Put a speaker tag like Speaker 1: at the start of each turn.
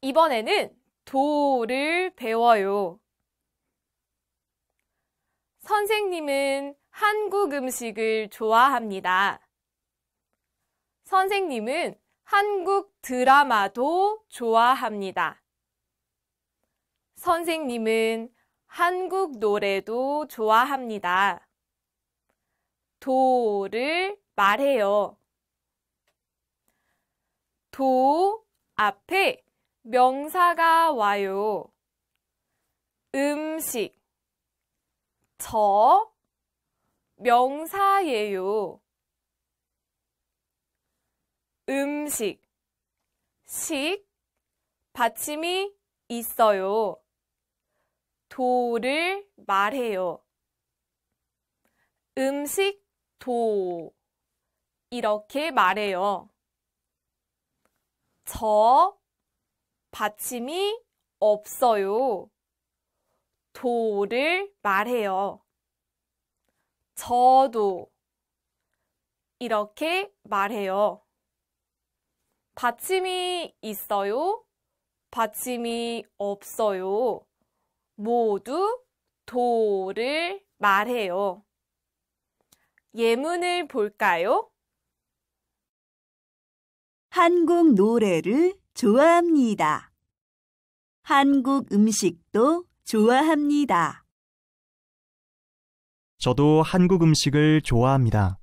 Speaker 1: 이번에는 도를 배워요. 선생님은 한국 음식을 좋아합니다. 선생님은 한국 드라마도 좋아합니다. 선생님은 한국 노래도 좋아합니다. 도를 말해요. 도 앞에 명사가 와요. 음식. 저 명사예요. 음식. 식. 받침이 있어요. 도를 말해요. 음식 도. 이렇게 말해요. 저 받침이 없어요. 도를 말해요. 저도 이렇게 말해요. 받침이 있어요. 받침이 없어요. 모두 도를 말해요. 예문을 볼까요?
Speaker 2: 한국 노래를 좋아합니다. 한국 음식도 좋아합니다. 저도 한국 음식을 좋아합니다.